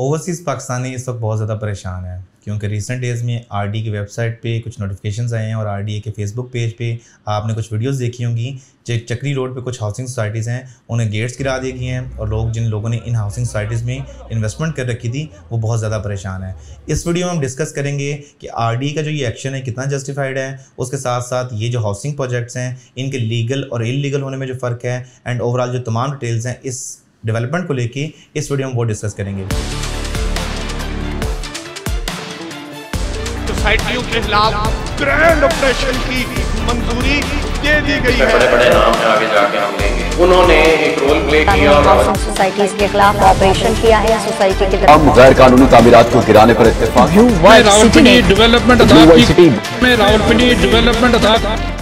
overseas Pakistani इस वक्त बहुत ज़्यादा परेशान है क्योंकि रिसेंट डेज़ में आर की वेबसाइट पे कुछ नोटिफिकेशन आए हैं और आर के फेसबुक पेज पे आपने कुछ वीडियोस देखी होंगी जो चक्री रोड पे कुछ हाउसिंग सोसाइटीज़ हैं उन्हें गेट्स गिरा दिए गए हैं और लोग जिन लोगों ने इन हाउसिंग सोसाइटीज़ में इन्वेस्टमेंट कर रखी थी वो बहुत ज़्यादा परेशान है इस वीडियो में हम डिस्कस करेंगे कि आर का जो ये एक्शन है कितना जस्टिफाइड है उसके साथ साथ ये जो हाउसिंग प्रोजेक्ट्स हैं इनके लीगल और इलीगल होने में जो फ़र्क है एंड ओवरऑल जो तमाम डिटेल्स हैं इस डेवलपमेंट को लेकर इस वीडियो में वो डिस्कस करेंगे सोसाइटियों के खिलाफ ग्रैंड ऑपरेशन की मंजूरी दे दी गई है बड़े बड़े नाम आगे जाके हम लेंगे उन्होंने एक रोल प्ले किया और सोसाइटीज के खिलाफ ऑपरेशन किया है सोसाइटी के हम गैर कानूनी तामीरात को गिराने पर इतफाक रावलपिंडी डेवलपमेंट अथॉरिटी में रावलपिंडी डेवलपमेंट अथॉरिटी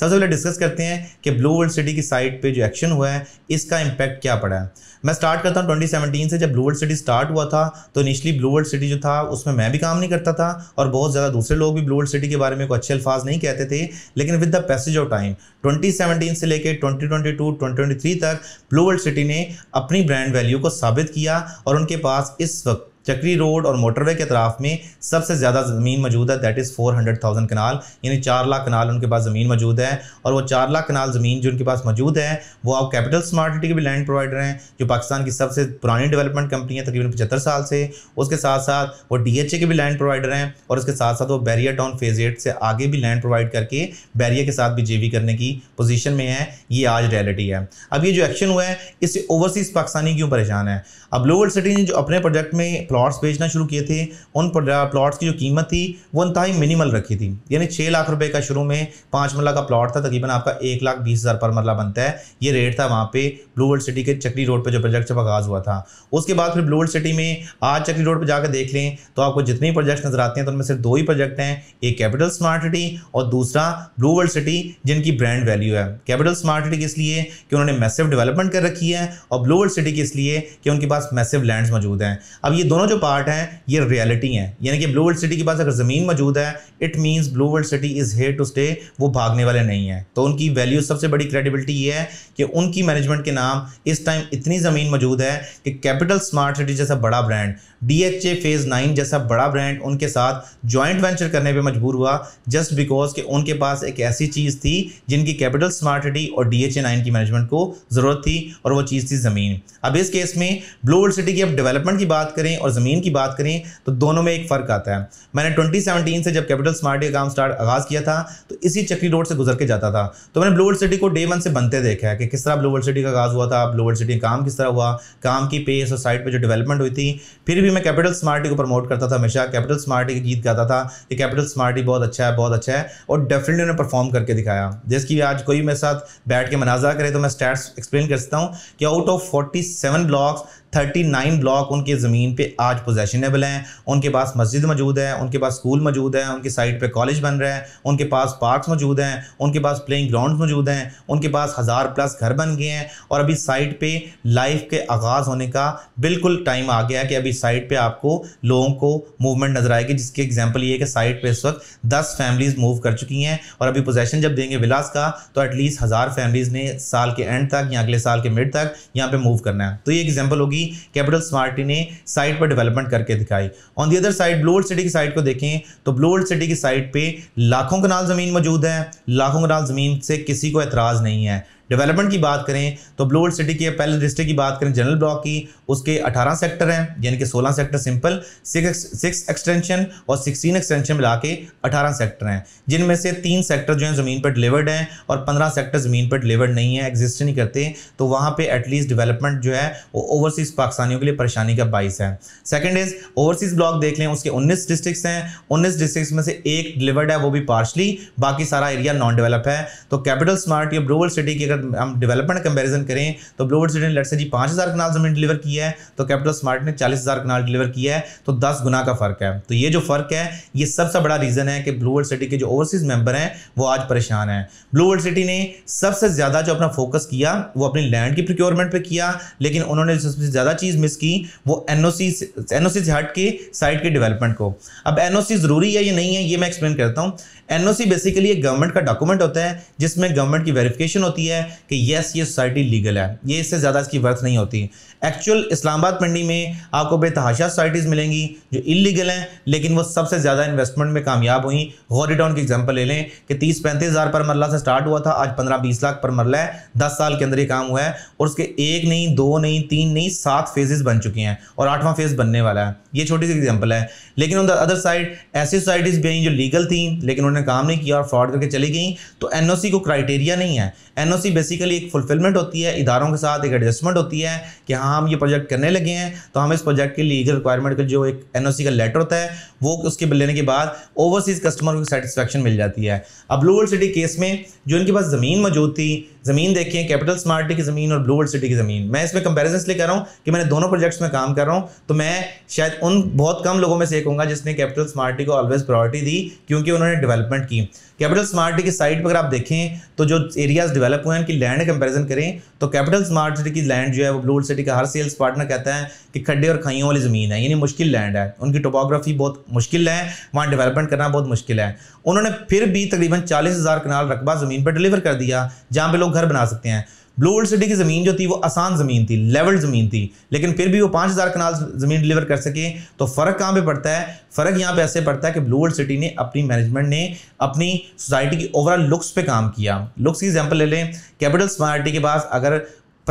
सबसे पहले डिस्कस करते हैं कि ब्लू वर्ल्ड सिटी की साइट पे जो एक्शन हुआ है इसका इम्पैक्ट क्या पड़ा है मैं स्टार्ट करता हूँ 2017 से जब ब्लू वर्ल्ड सिटी स्टार्ट हुआ था तो इनिशली ब्लू वर्ल्ड सिटी जो था उसमें मैं भी काम नहीं करता था और बहुत ज़्यादा दूसरे लोग भी ब्लू वर्ल्ड सिटी के बारे में कोई अच्छे अल्फाज नहीं कहते थे लेकिन with the passage of time twenty से लेकर ट्वेंटी ट्वेंटी तक ब्लू वर्ल्ड सिटी ने अपनी ब्रांड वैल्यू को साबित किया और उनके पास इस वक्त चक्री रोड और मोटरवे के अतराफ में सबसे ज़्यादा ज़मीन मौजूद है that is four hundred thousand kanal यानी चार लाख कनाल उनके पास ज़मीन मौजूद है और वो चार लाख कनाल ज़मीन जो उनके पास मौजूद है वो आप कैपिटल स्मार्ट सिटी के भी लैंड प्रोवाइडर हैं जो पाकिस्तान की सबसे पुरानी डेवलपमेंट कंपनी है तकरीबन पचहत्तर साल से उसके साथ साथ वो डी एच ए के भी लैंड प्रोवाइडर हैं और उसके साथ साथ वो बैरिया टाउन फेज एट से आगे भी लैंड प्रोवाइड करके बैरिया के साथ भी जे वी करने की पोजीशन में है ये आज रियलिटी है अब ये जो एक्शन हुआ है इससे ओवरसीज़ पाकिस्तानी क्यों परेशान है अब लोअर सिटी ने जो अपने प्रोजेक्ट में प्लॉट्स बेचना शुरू किए थे उन प्लॉट्स की जो कीमत थी वो ही मिनिमल रखी थी यानी छः लाख रुपये का शुरू में पाँच मरला का प्लॉट था तकरीबन आपका एक लाख बीस हज़ार पर मरला बनता है ये रेट था वहाँ पे ब्लू वर्ल्ड सिटी के चक्री रोड पर जो प्रोजेक्ट जब आगाज़ हुआ था उसके बाद फिर ब्लू वर्ल्ड सिटी में आज चक्री रोड पर जाकर देख लें तो आपको जितने भी प्रोजेक्ट्स नज़र आते हैं तो उनमें सिर्फ दो ही प्रोजेक्ट हैं एक कैपिटल स्मार्ट सिटी और दूसरा ब्लू वर्ल्ड सिटी जिनकी ब्रांड वैल्यू है कैपिटल स्मार्ट सिटी इसलिए कि उन्होंने मैसेव डेवलपमेंट कर रखी है और ब्लू वर्ल्ड सिटी की इसलिए कि उनके पास मैसेव लैंड्स मौजूद हैं अब ये दोनों दोनों जो पार्ट हैं ये रियलिटी हैं यानी कि ब्लू वर्ल्ड सिटी के पास अगर ज़मीन मौजूद है it means blue world city is here to stay वो भागने वाले नहीं हैं तो उनकी वैल्यू सबसे बड़ी क्रेडिबिलिटी ये है कि उनकी मैनेजमेंट के नाम इस टाइम इतनी ज़मीन मौजूद है कि कैपिटल स्मार्ट सिटी जैसा बड़ा brand D H A phase nine जैसा बड़ा ब्रांड उनके साथ जॉइंट वेंचर करने पर मजबूर हुआ जस्ट बिकॉज कि उनके पास एक ऐसी चीज़ थी जिनकी कैपिटल स्मार्ट सिटी और डी एच ए नाइन की मैनेजमेंट को ज़रूरत थी और वो चीज़ थी ज़मीन अब इस केस में ब्लू वर्ल्ड सिटी की अब डेवलपमेंट की बात करें और और ज़मीन की बात करें तो दोनों में एक फ़र्क आता है मैंने 2017 से जब कैपिटल स्मार्ट का काम स्टार्ट आगाज़ किया था तो इसी चक्री रोड से गुजर के जाता था तो मैंने ब्लू वर्ल्ड सिटी को डे वन से बनते देखा है कि किस तरह ब्लू वर्ल्ड सिटी का आगाज़ हुआ था ब्लू वर्ल्ड सिटी काम किस तरह हुआ काम की पेस और साइड पर जो डेवलपमेंट हुई थी फिर भी मैं कैपिटल स्मार्टी को प्रमोट करता था हमेशा कैपिटल स्मार्टी के गीत गाता था कि कैपिटल स्मार्टी बहुत अच्छा है बहुत अच्छा है और डेफिनेटली उन्हें परफॉर्म करके दिखाया जिसकी आज कोई मेरे साथ बैठ के मनाजा करे तो मैं स्टैट्स एक्सप्लेन कर सकता हूँ कि out of forty blocks 39 block उनके ज़मीन पे आज पोजेशनेबल हैं उनके पास मस्जिद मौजूद है उनके पास स्कूल मौजूद है उनके साइड पे कॉलेज बन रहे हैं उनके पास पार्क्स मौजूद हैं उनके पास प्लेइंग ग्राउंड मौजूद हैं उनके पास हज़ार प्लस घर बन गए हैं और अभी साइट पर लाइफ के आगाज़ होने का बिल्कुल टाइम आ गया है कि अभी साइट पर आपको लोगों को मूवमेंट नज़र आएगी जिसकी एग्जाम्पल ये है कि साइट पर इस वक्त दस फैमिलीज़ मूव कर चुकी हैं और अभी पोजेशन जब देंगे विलास का तो एटलीस्ट हज़ार फैमिलीज़ ने साल के एंड तक या अगले साल के मिड तक यहाँ पर मूव करना है तो ये एग्जाम्पल होगी भी कैपिटल स्मार्टी ने साइट पर डेवलपमेंट करके दिखाई on the other side blue world city की साइट को देखें तो ब्लोअल सिटी की साइट पर लाखों कनाल ज़मीन मौजूद है लाखों कनाल ज़मीन से किसी को एतराज़ नहीं है डेवलपमेंट की बात करें तो ब्लू वर्ल्ड सिटी के पहले डिस्ट्रिक्ट की बात करें जनरल ब्लॉक की उसके 18 सेक्टर हैं यानी कि 16 sector simple six six extension और 16 एक्सटेंशन मिला के अठारह सेक्टर हैं जिनमें से तीन सेक्टर जो हैं ज़मीन पर डिलीवर्ड हैं और पंद्रह सेक्टर ज़मीन पर डिलीवर्ड नहीं है एग्जिस्ट नहीं करते तो वहाँ पर एटलीस्ट डिवेलपमेंट जो है वो ओवरसीज़ पाकिस्तानियों के लिए परेशानी का बाइस है सेकेंड इज़ ओवरसीज़ ब्लॉक देख लें उसके उन्नीस डिस्ट्रिक्स हैं उन्नीस डिस्ट्रिक्स में से एक डिलीवर्ड है वो भी पार्शली बाकी सारा एरिया नॉन डेवलप है तो कैपिटल स्मार्ट या वर्ल्ड सिटी की अगर हम डेवलपमेंट कंपैरिजन करें तो ब्लूवर्ड सिटी ने लट से जी पाँच हज़ार कनाल ज़मीन डिलीवर किया है तो कैपिटल स्मार्ट ने चालीस हज़ार कनाल डिलीवर किया है तो दस गुना का फ़र्क है तो ये जो फ़र्क है ये सबसे बड़ा रीज़न है कि ब्लूवर्ड सिटी के जो ओवरसीज़ मेंबर हैं वो आज परेशान हैं ब्लूवर्ड सिटी ने सबसे ज़्यादा जो अपना फोकस किया वो अपनी लैंड की प्रिक्योरमेंट पर किया लेकिन उन्होंने सबसे ज़्यादा चीज़ मिस की वो एन ओ सी से हट के साइट के डेवलपमेंट को अब एन ओ सी ज़रूरी है या नहीं है ये मैं एक्सप्लेन करता हूँ एन ओ सी बेसिकली एक गवर्नमेंट का डॉक्यूमेंट होता है जिसमें गवर्नमेंट की वेरिफिकेशन होती है कि यस ये सोसाइटी लीगल है ये इससे ज़्यादा इसकी वर्थ नहीं होती एक्चुअल इस्लामाबाद मंडी में आपको बेतहाशा सोसाइटीज़ मिलेंगी जो इलीगल हैं लेकिन वो सबसे ज़्यादा इन्वेस्टमेंट में कामयाब हुई हॉरीडाउन की एग्जाम्पल ले लें कि तीस पैंतीस हज़ार पर मरला से स्टार्ट हुआ था आज पंद्रह बीस लाख पर मरला है दस साल के अंदर ये काम हुआ है और उसके एक नहीं दो नहीं तीन नहीं सात फेजेस बन चुके हैं और आठवां फेज़ बनने वाला है ये छोटी सी एग्जाम्पल है लेकिन ऑन द अदर साइड ऐसी सोसाइटीज़ भी आई जो लीगल थी लेकिन उन्होंने काम नहीं किया और फ्रॉड करके चली गई तो एन को क्राइटेरिया नहीं है एन की बेसिकली एक फुलफिलमेंट होती है इदारों के साथ एक एडजस्टमेंट होती है कि हाँ हम ये प्रोजेक्ट करने लगे हैं तो हम इस प्रोजेक्ट के लीगल रिक्वायरमेंट का जो एक एन का लेटर होता है वो उसके बिल लेने के बाद ओवरसीज़ कस्टमर को सेटिस्फेक्शन मिल जाती है अब ब्लू वर्ल्ड सिटी केस में जो इनके पास ज़मीन मौजूद थी ज़मीन देखें कैपिटल स्मार्ट की ज़मीन और ब्लू वर्ल्ड सिटी की ज़मीन मैं इसमें कंपेरिजन इसलिए कर रहा हूँ कि मैंने दोनों प्रोजेक्ट्स में काम कर रहा हूँ तो मैं शायद उन बहुत कम लोगों में से एक हूँ जिसने कैपिटल स्मार्ट को ऑलवेज प्रायोरिटी दी क्योंकि उन्होंने डेवलपमेंट की कैपिटल स्मार्ट की साइट पर अगर आप देखें तो जो एरियाज डेवलप हुए हैं उनकी लैंड कंपेरिजन करें तो कैपिटल स्मार्ट सिटी की लैंड जो है वो ब्लू सिटी का हर सेल्स पार्टनर कहता है कि खड्डे और खाइयों वाली ज़मीन है यानी मुश्किल लैंड है उनकी टोपोग्राफी बहुत मुश्किल है वहाँ डेवलपमेंट करना बहुत मुश्किल है उन्होंने फिर भी तकरीबन चालीस हज़ार कनाल रकबा ज़मीन पर डिलीवर कर दिया जहाँ पर लोग लोग घर बना सकते हैं ब्लू वर्ल्ड सिटी की ज़मीन जो थी वो आसान ज़मीन थी लेवल ज़मीन थी लेकिन फिर भी वो पांच हज़ार कनाल ज़मीन डिलीवर कर सके तो फ़र्क कहां पे पड़ता है फ़र्क यहां पे ऐसे पड़ता है कि ब्लू वर्ल्ड सिटी ने अपनी मैनेजमेंट ने अपनी सोसाइटी की ओवरऑल लुक्स पे काम किया लुक्स की एग्जाम्पल ले लें कैपिटल स्मार्टी के पास अगर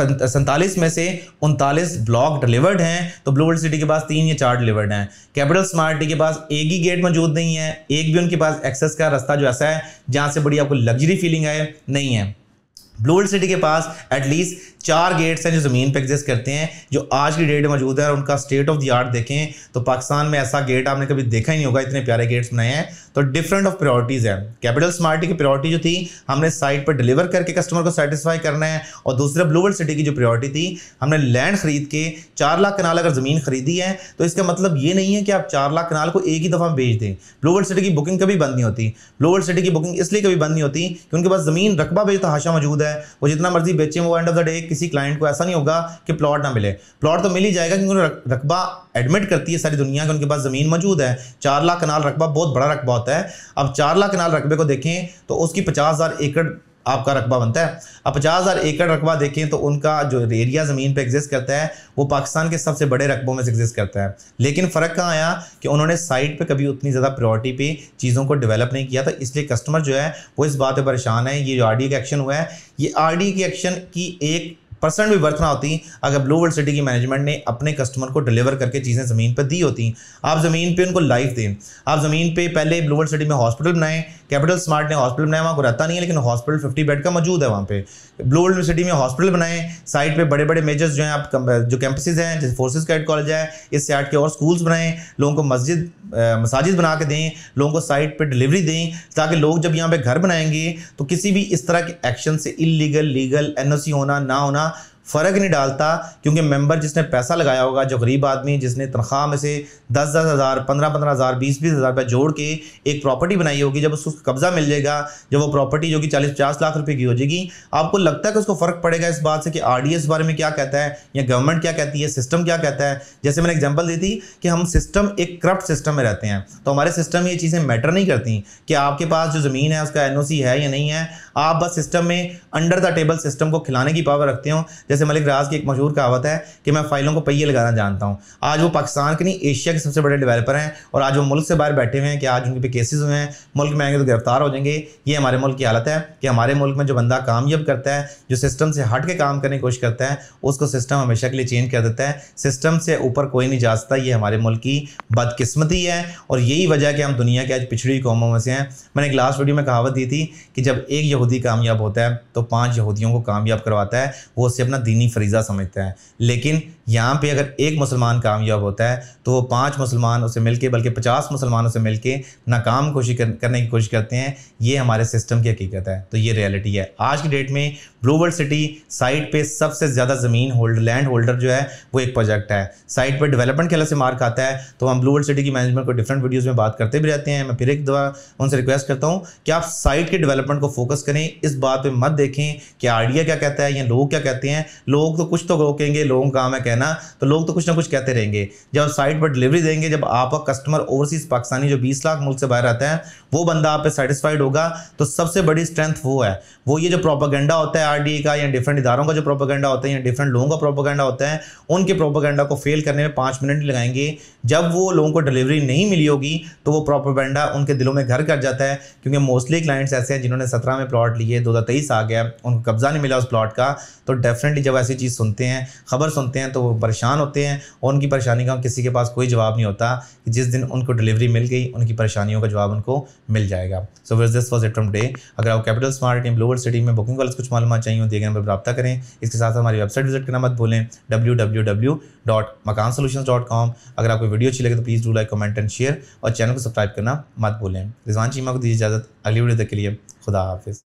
सैंतालीस में से उनतालीस ब्लॉक डिलीवर्ड हैं तो ब्लू वर्ल्ड सिटी के पास तीन या चार डिलीवर्ड हैं कैपिटल स्मार्टी के पास एक ही गेट मौजूद नहीं है एक भी उनके पास एक्सेस का रास्ता जो ऐसा है जहां से बड़ी आपको लग्जरी फीलिंग आए नहीं है ब्लूल सिटी के पास एटलीस्ट चार गेट्स हैं जो ज़मीन पे एग्जिस्ट करते हैं जो आज की डेट में मौजूद है और उनका स्टेट ऑफ द आर्ट देखें तो पाकिस्तान में ऐसा गेट आपने कभी देखा ही नहीं होगा इतने प्यारे गेट्स बनाए हैं तो डिफरेंट ऑफ प्रायोरिटीज़ हैं कैपिटल स्मार्टी की प्रायोरिटी जो थी हमने साइट पर डिलीवर करके कस्टमर को सेटिस्फाई करना है और दूसरा वर्ल्ड सिटी की जो प्रायोरिटी थी हमने लैंड खरीद के चार लाख कनाल अगर ज़मीन खरीदी है तो इसका मतलब ये नहीं है कि आप चार लाख कनाल को एक ही दफ़ा बेच दें वर्ल्ड सिटी की बुकिंग कभी बंद नहीं होती वर्ल्ड सिटी की बुकिंग इसलिए कभी बंद नहीं होती कि उनके पास ज़मीन रकबा बेतहाशा मौजूद है वो जितना मर्जी बेचें वो एंड ऑफ द डे किसी क्लाइंट को ऐसा नहीं होगा कि प्लॉट ना मिले प्लॉट तो मिल ही जाएगा क्योंकि रकबा एडमिट करती है सारी दुनिया के उनके पास ज़मीन मौजूद है चार लाख कनाल रकबा बहुत बड़ा रकबा होता है अब चार लाख कनाल रकबे को देखें तो उसकी पचास हज़ार एकड़ आपका रकबा बनता है अब पचास हज़ार एकड़ रकबा देखें तो उनका जो एरिया ज़मीन पे एग्जिस्ट करता है वो पाकिस्तान के सबसे बड़े रकबों में से एग्जिस्ट करता है लेकिन फ़र्क कहाँ आया कि उन्होंने साइट पे कभी उतनी ज़्यादा प्रायोरिटी पे चीज़ों को डेवलप नहीं किया था इसलिए कस्टमर जो है वो इस बात पर परेशान है ये जो आर के एक्शन हुआ है ये आर के एक्शन की एक परसेंट भी वर्थ ना होती अगर ब्लू वर्ल्ड सिटी की मैनेजमेंट ने अपने कस्टमर को डिलीवर करके चीज़ें ज़मीन पर दी होती आप ज़मीन पर उनको लाइफ दें आप ज़मीन पर पहले ब्लू वर्ल्ड सिटी में हॉस्पिटल बनाएं कैपिटल स्मार्ट ने हॉस्पिटल बनाया वहाँ को रहता नहीं है लेकिन हॉस्पिटल फिफ्टी बेड का मौजूद है वहाँ पे ब्लू यूनिवर्सिटी में हॉस्पिटल बनाए साइट पे बड़े बड़े मेजर्स जो हैं आप जो कैंपसेज हैं जैसे फोर्सेज का कॉलेज है इस साइड के और स्कूल्स बनाएं लोगों को मस्जिद मसाजिद बना के दें लोगों को साइट पर डिलीवरी दें ताकि लोग जब यहाँ पर घर बनाएंगे तो किसी भी इस तरह के एक्शन से इलीगल लीगल एन होना ना होना फ़र्क नहीं डालता क्योंकि मेंबर जिसने पैसा लगाया होगा जो गरीब आदमी जिसने तनख्वाह में से दस दस हज़ार पंद्रह पंद्रह हज़ार बीस बीस हज़ार रुपये जोड़ के एक प्रॉपर्टी बनाई होगी जब उसको कब्ज़ा मिल जाएगा जब वो प्रॉपर्टी जो कि चालीस पचास लाख रुपए की हो जाएगी आपको लगता है कि उसको फ़र्क पड़ेगा इस बात से कि आर डी एस बारे में क्या कहता है या गवर्नमेंट क्या कहती है सिस्टम क्या कहता है जैसे मैंने एग्जाम्पल दी थी कि हम सिस्टम एक करप्ट सिस्टम में रहते हैं तो हमारे सिस्टम ये चीज़ें मैटर नहीं करती कि आपके पास जो ज़मीन है उसका एन है या नहीं है आप बस सिस्टम में अंडर द टेबल सिस्टम को खिलाने की पावर रखते हो जैसे मलिक राज की एक मशहूर कहावत है कि मैं फाइलों को पहिए लगाना जानता हूँ आज वो पाकिस्तान के नहीं एशिया के सबसे बड़े डेवलपर हैं और आज वो मुल्क से बाहर बैठे हुए हैं कि आज उनके पे केसेस हुए हैं मुल्क में आएंगे तो गिरफ्तार हो जाएंगे ये हमारे मुल्क की हालत है कि हमारे मुल्क में जो बंदा कामयाब करता है जो सिस्टम से हट के काम करने की कोशिश करता है उसको सिस्टम हमेशा के लिए चेंज कर देता है सिस्टम से ऊपर कोई नहीं जा सकता ये हमारे मुल्क की बदकिस्मती है और यही वजह है कि हम दुनिया के आज पिछड़ी कौमों में से हैं मैंने एक लास्ट वीडियो में कहावत दी थी कि जब एक यहूदी कामयाब होता है तो पाँच यहूदियों को कामयाब करवाता है वो उससे अपना दीनी फरीज़ा समझता है लेकिन यहाँ पे अगर एक मुसलमान कामयाब होता है तो वो पांच मुसलमान उसे मिलके बल्कि पचास मुसलमानों से मिलके नाकाम कोशिश करने की कोशिश करते हैं ये हमारे सिस्टम की हकीकत है तो ये रियलिटी है आज की डेट में ब्लू वर्ल्ड सिटी साइट पे सबसे ज़्यादा ज़मीन होल्ड लैंड होल्डर जो है वो एक प्रोजेक्ट है साइट पर डेवलपमेंट के अलग से मार्क आता है तो हम ब्लू वर्ल्ड सिटी की मैनेजमेंट को डिफरेंट वीडियोज़ में बात करते भी रहते हैं मैं फिर एक दफा उनसे रिक्वेस्ट करता हूँ कि आप साइट के डेवलपमेंट को फोकस करें इस बात पर मत देखें कि आइडिया क्या कहता है या लोग क्या कहते हैं लोग तो कुछ तो रोकेंगे लोगों का काम है कहना तो लोग तो कुछ ना कुछ कहते रहेंगे जब साइट पर डिलीवरी देंगे जब आपका कस्टमर ओवरसीज पाकिस्तानी जो बीस लाख मुल्क से बाहर आता है वो बंदा आप पे सेटिस्फाइड होगा तो सबसे बड़ी स्ट्रेंथ वो है वो ये जो प्रोपागेंडा होता है आर का या डिफरेंट इदारों का जो प्रोपागेंडा होता है या डिफरेंट लोगों का प्रोपागेंडा होता है उनके प्रोपागेंडा को फेल करने में पाँच मिनट लगाएंगे जब वो लोगों को डिलीवरी नहीं मिली होगी तो वो प्रोपागेंडा उनके दिलों में घर कर जाता है क्योंकि मोस्टली क्लाइंट्स ऐसे हैं जिन्होंने सत्रह में प्लॉट लिए दो आ गया उनको कब्जा नहीं मिला उस प्लॉट का तो डेफिनेटली ऑलरेडी जब ऐसी चीज़ सुनते हैं ख़बर सुनते हैं तो वो परेशान होते हैं और उनकी परेशानी का किसी के पास कोई जवाब नहीं होता कि जिस दिन उनको डिलीवरी मिल गई उनकी परेशानियों का जवाब उनको मिल जाएगा so with this was it from day अगर आप कैपिटल स्मार्ट या ब्लोअर सिटी में बुकिंग वाले कुछ मालूम चाहिए दिए गए नंबर पर रब्ता करें इसके साथ हमारी वेबसाइट विजिट करना मत भूलें W W W dot Makaan solution dot com अगर आपको वीडियो अच्छी लगे तो please do like comment and share और चैनल को सब्सक्राइब करना मत भूलें रिजवान चीमा को दीजिए इजाज़त अगली वीडियो तक के लिए खुदा हाफिज़